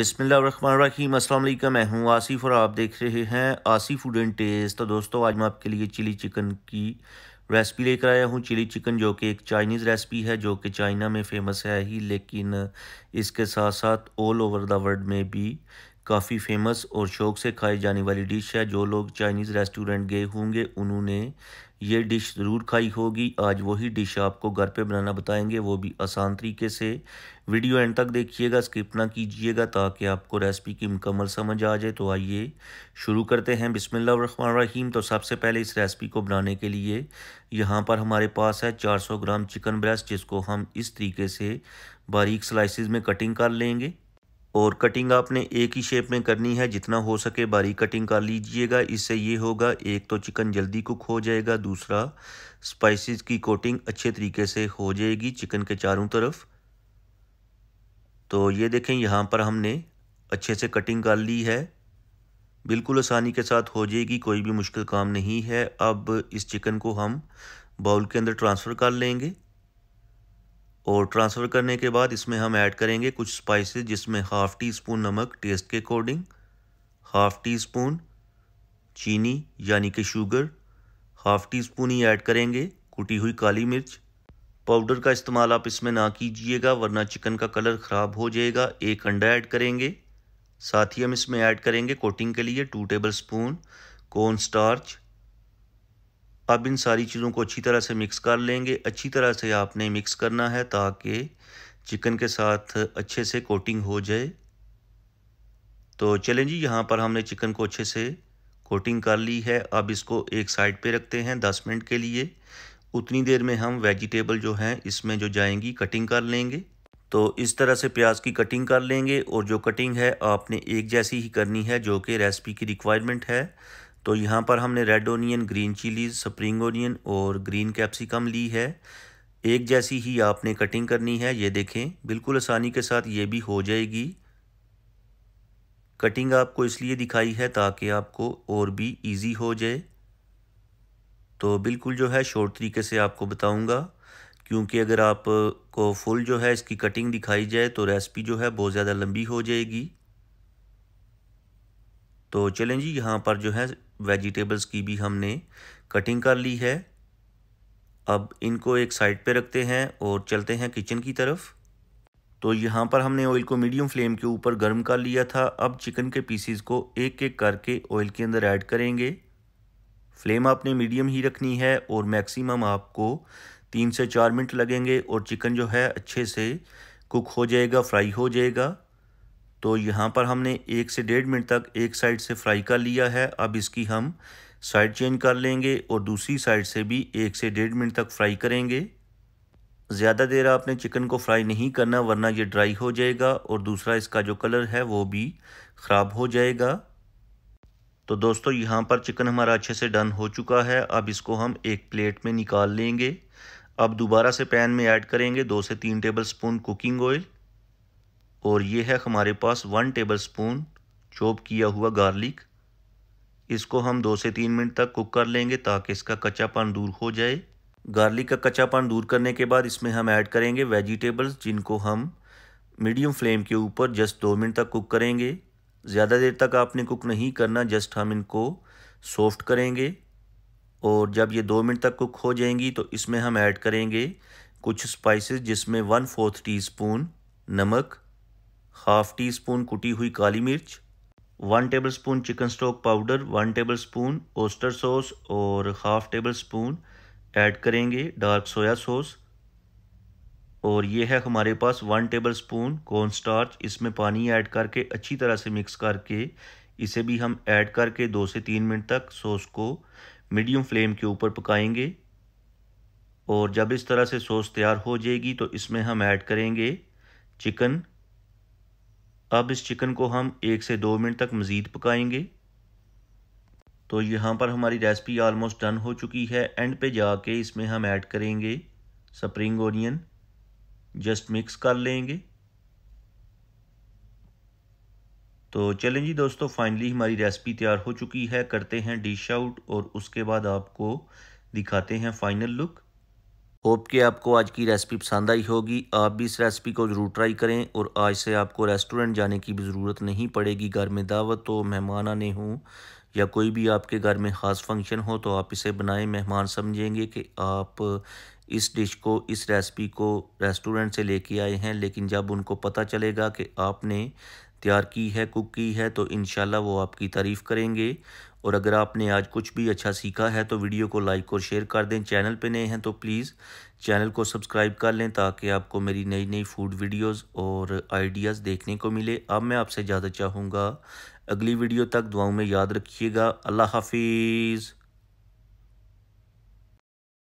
बसमिल्लाम असलम मैं हूं आसिफ और आप देख रहे हैं आसिफ फूड एंड टेस्ट तो दोस्तों आज मैं आपके लिए चिली चिकन की रेसिपी लेकर आया हूं चिली चिकन जो कि एक चाइनीज़ रेसिपी है जो कि चाइना में फ़ेमस है ही लेकिन इसके साथ साथ ऑल ओवर द वर्ल्ड में भी काफ़ी फेमस और शौक से खाई जाने वाली डिश है जो लोग चाइनीज़ रेस्टोरेंट गए होंगे उन्होंने ये डिश ज़रूर खाई होगी आज वही डिश आपको घर पे बनाना बताएंगे वो भी आसान तरीके से वीडियो एंड तक देखिएगा स्किप ना कीजिएगा ताकि आपको रेसिपी की मुकम्मल समझ आ जाए तो आइए शुरू करते हैं बिसमिल्लर रहीम तो सबसे पहले इस रेसिपी को बनाने के लिए यहाँ पर हमारे पास है 400 ग्राम चिकन ब्रेस्ट जिसको हम इस तरीके से बारीक स्लाइसिस में कटिंग कर लेंगे और कटिंग आपने एक ही शेप में करनी है जितना हो सके बारीक कटिंग कर लीजिएगा इससे ये होगा एक तो चिकन जल्दी कुक हो जाएगा दूसरा स्पाइसेस की कोटिंग अच्छे तरीके से हो जाएगी चिकन के चारों तरफ तो ये देखें यहाँ पर हमने अच्छे से कटिंग कर ली है बिल्कुल आसानी के साथ हो जाएगी कोई भी मुश्किल काम नहीं है अब इस चिकन को हम बाउल के अंदर ट्रांसफ़र कर लेंगे और ट्रांसफ़र करने के बाद इसमें हम ऐड करेंगे कुछ स्पाइसेस जिसमें हाफ़ टी स्पून नमक टेस्ट के अकॉर्डिंग हाफ़ टी स्पून चीनी यानी कि शुगर हाफ़ टी स्पून ही ऐड करेंगे कुटी हुई काली मिर्च पाउडर का इस्तेमाल आप इसमें ना कीजिएगा वरना चिकन का कलर ख़राब हो जाएगा एक अंडा ऐड करेंगे साथ ही हम इसमें ऐड करेंगे कोटिंग के लिए two tablespoon corn starch अब इन सारी चीज़ों को अच्छी तरह से मिक्स कर लेंगे अच्छी तरह से आपने मिक्स करना है ताकि चिकन के साथ अच्छे से कोटिंग हो जाए तो चलें जी यहाँ पर हमने चिकन को अच्छे से कोटिंग कर ली है अब इसको एक साइड पे रखते हैं दस मिनट के लिए उतनी देर में हम वेजिटेबल जो हैं इसमें जो जाएंगी कटिंग कर लेंगे तो इस तरह से प्याज की कटिंग कर लेंगे और जो कटिंग है आपने एक जैसी ही करनी है जो कि रेसिपी की रिक्वायरमेंट है तो यहाँ पर हमने red onion green chillies spring onion और ग्रीन कैप्सिकम ली है एक जैसी ही आपने कटिंग करनी है ये देखें बिल्कुल आसानी के साथ ये भी हो जाएगी कटिंग आपको इसलिए दिखाई है ताकि आपको और भी इजी हो जाए तो बिल्कुल जो है शॉर्ट तरीके से आपको बताऊंगा क्योंकि अगर आपको फुल जो है इसकी कटिंग दिखाई जाए तो रेसिपी जो है बहुत ज़्यादा लंबी हो जाएगी तो चलें जी यहाँ पर जो है वेजिटेबल्स की भी हमने कटिंग कर ली है अब इनको एक साइड पे रखते हैं और चलते हैं किचन की तरफ तो यहाँ पर हमने ऑयल को मीडियम फ्लेम के ऊपर गर्म कर लिया था अब चिकन के पीसीस को एक एक करके ऑयल के अंदर ऐड करेंगे फ्लेम आपने मीडियम ही रखनी है और मैक्सिमम आपको तीन से चार मिनट लगेंगे और चिकन जो है अच्छे से कुक हो जाएगा फ्राई हो जाएगा तो यहाँ पर हमने एक से डेढ़ मिनट तक एक साइड से फ्राई कर लिया है अब इसकी हम साइड चेंज कर लेंगे और दूसरी साइड से भी एक से डेढ़ मिनट तक फ्राई करेंगे ज़्यादा देर आपने चिकन को फ्राई नहीं करना वरना ये ड्राई हो जाएगा और दूसरा इसका जो कलर है वो भी ख़राब हो जाएगा तो दोस्तों यहाँ पर चिकन हमारा अच्छे से डन हो चुका है अब इसको हम एक प्लेट में निकाल लेंगे अब दोबारा से पैन में ऐड करेंगे दो से तीन टेबल स्पून कुकिंग ऑयल और ये है हमारे पास वन टेबल स्पून चॉप किया हुआ गार्लिक इसको हम दो से तीन मिनट तक कुक कर लेंगे ताकि इसका कच्चापन दूर हो जाए गार्लिक का कच्चापन दूर करने के बाद इसमें हम ऐड करेंगे वेजिटेबल्स जिनको हम मीडियम फ्लेम के ऊपर जस्ट दो मिनट तक कुक करेंगे ज़्यादा देर तक आपने कुक नहीं करना जस्ट हम इनको सॉफ्ट करेंगे और जब ये दो मिनट तक कुक हो जाएंगी तो इसमें हम ऐड करेंगे कुछ स्पाइसेस जिसमें वन फोर्थ टीस्पून नमक हाफ टी स्पून कुटी हुई काली मिर्च one tablespoon chicken stock powder one tablespoon oyster sauce और हाफ टेबल स्पून ऐड करेंगे डार्क सोया सॉस और ये है हमारे पास one tablespoon corn starch इसमें पानी ऐड करके अच्छी तरह से मिक्स करके इसे भी हम ऐड करके दो से तीन मिनट तक सॉस को मीडियम फ्लेम के ऊपर पकाएंगे और जब इस तरह से सॉस तैयार हो जाएगी तो इसमें हम ऐड करेंगे चिकन अब इस चिकन को हम एक से दो मिनट तक मज़ीद पकाएंगे तो यहाँ पर हमारी रेसिपी ऑलमोस्ट डन हो चुकी है एंड पे जाके इसमें हम ऐड करेंगे स्प्रिंग ओनियन जस्ट मिक्स कर लेंगे तो चलें जी दोस्तों फाइनली हमारी रेसिपी तैयार हो चुकी है करते हैं डिश आउट और उसके बाद आपको दिखाते हैं फाइनल लुक होप कि आपको आज की रेसिपी पसंद आई होगी आप भी इस रेसिपी को ज़रूर ट्राई करें और आज से आपको रेस्टोरेंट जाने की भी ज़रूरत नहीं पड़ेगी घर में दावत हो मेहमान आने हों या कोई भी आपके घर में ख़ास फंक्शन हो तो आप इसे बनाएं मेहमान समझेंगे कि आप इस डिश को इस रेसिपी को रेस्टोरेंट से लेके आए हैं लेकिन जब उनको पता चलेगा कि आपने तैयार की है कुक की है तो इन वो आपकी तारीफ़ करेंगे और अगर आपने आज कुछ भी अच्छा सीखा है तो वीडियो को लाइक और शेयर कर दें चैनल पे नए हैं तो प्लीज़ चैनल को सब्सक्राइब कर लें ताकि आपको मेरी नई नई फूड वीडियोस और आइडियाज़ देखने को मिले अब मैं आपसे ज़्यादा चाहूँगा अगली वीडियो तक दुआओं में याद रखिएगा अल्लाह हाफिज़